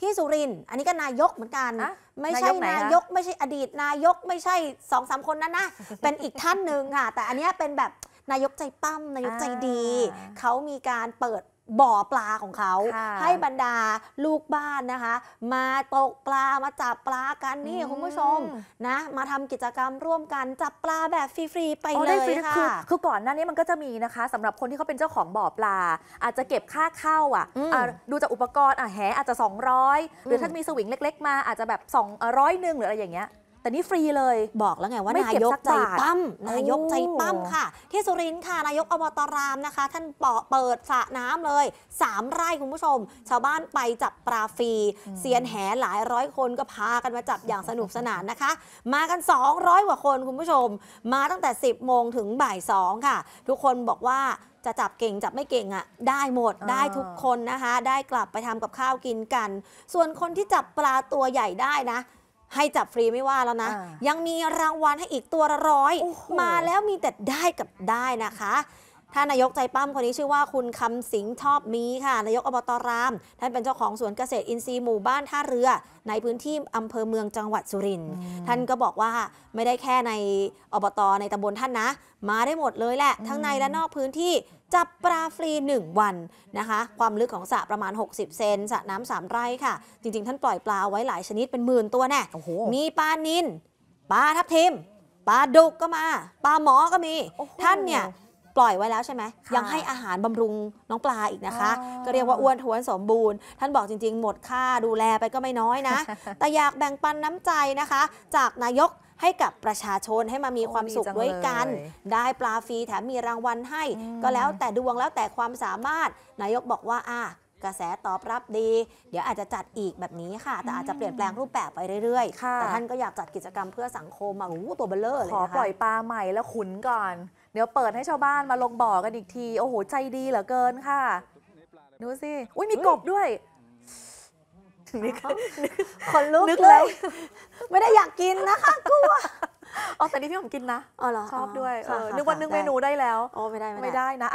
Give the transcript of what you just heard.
ที่สุริน อันนี้ก็นายกเหมือนกัน ไม่ใช่นายกไม่ใช่อดีต นายกไม่ใช่สองสามคนนั้นนะ เป็นอีกท่านหนึ่งค่ะ แต่อันนี้เป็นแบบนายกใจปั้ม นายกใจดี เขามีการเปิดบ่อปลาของเขา ให้บรรดาลูกบ้านนะคะ มาตกปลา มาจับปลากัน นี่คุณผู้ชมนะ มาทำกิจกรรมร่วมกัน จับปลาแบบฟรี ๆ ไปเลยค่ะคคือก่อนหน้านี้มันก็จะมีนะคะ สำหรับคนที่เขาเป็นเจ้าของบ่อปลา อาจจะเก็บค่าเข้าอ่ะ ดูจากอุปกรณ์อ่ะแหอาจจะ 200 หรือถ้ามีสวิงเล็กๆ มาอาจจะแบบ 2 0 0หนึ่งหรืออะไรอย่างเงี้ยแต่นี่ฟรีเลยบอกแล้วไงว่า นายกใจปั้มนายกใจปั้มค่ะ ที่ สุรินทร์ค่ะนายกอบตรามนะคะ ท่านเปิดสระน้ำเลย3ไร่คุณผู้ชม ชาวบ้านไปจับปลาฟรีเซียนแหหลายร้อยคนก็พากันมาจับอย่างสนุกสนานนะคะ มากัน 200กว่าคนคุณผู้ชม มาตั้งแต่ 10 โมงถึงบ่ายสองค่ะ ทุกคนบอกว่าจะจับเก่งจับไม่เก่งอะ่ะได้หมดได้ทุกคนนะคะได้กลับไปทำกับข้าวกินกัน ส่วนคนที่จับปลาตัวใหญ่ได้นะให้จับฟรีไม่ว่าแล้วนะ ยังมีรางวัลให้อีกตัวละร้อย มาแล้วมีแต่ได้กับได้นะคะท่านนายกใจปั้มคนนี้ชื่อว่าคุณคำสิงชอบมีค่ะ นายกอบตราม ท่านเป็นเจ้าของสวนเกษตรอินทรีย์หมู่บ้านท่าเรือ ในพื้นที่อำเภอเมืองจังหวัดสุรินทร์ท่านก็บอกว่า ไม่ได้แค่ในอบตในตำบลท่านนะ มาได้หมดเลยแหละ ทั้งในและนอกพื้นที่ จับปลาฟรี 1 วันนะคะ ความลึกของสระประมาณ 60เซนสระน้ำสามไร่ค่ะ จริงๆ ท่านปล่อยปลาไว้หลายชนิดเป็นหมื่นตัวแน่มีปลานิลปลาทับทิมปลาดุกก็มาปลาหมอก็มีท่านเนี่ยปล่อยไว้แล้วใช่ไหมยังให้อาหารบำรุงน้องปลาอีกนะคะ ก็เรียกว่าอ้วนท้วนสมบูรณ์ท่านบอกจริงๆ หมดค่าดูแลไปก็ไม่น้อยนะ แต่อยากแบ่งปันน้ำใจนะคะ จากนายกให้กับประชาชนให้มามีความสุขด้วยกัน ได้ปลาฟรีแถมมีรางวัลให้ก็แล้วแต่ดวงแล้วแต่ความสามารถนายกบอกว่าอ่ะกระแสตอบรับดี เดี๋ยวอาจจะจัดอีกแบบนี้ค่ะแต่อาจจะเปลี่ยนแปลงรูปแบบไปเรื่อยๆแต่ท่านก็อยากจัดกิจกรรมเพื่อสังคมอ่ะโอ้ตัวเบลเลอร์เลยขอปล่อยปลาใหม่แล้วขุนก่อนเดี๋ยวเปิดให้ชาวบ้านมาลงบ่อกันอีกทีโอ้โห ใจดีเหลือเกินค่ะดูสิ อุ้ยมีกบด้วยนขาคนลุกเลยไม่ได้อยากกินนะคะกลัวอ๋อแต่นี่พี่ผมกินนะชอบด้วยนึกว่านึกเมนูได้แล้วอไม่ได้ ไม่ได้นะ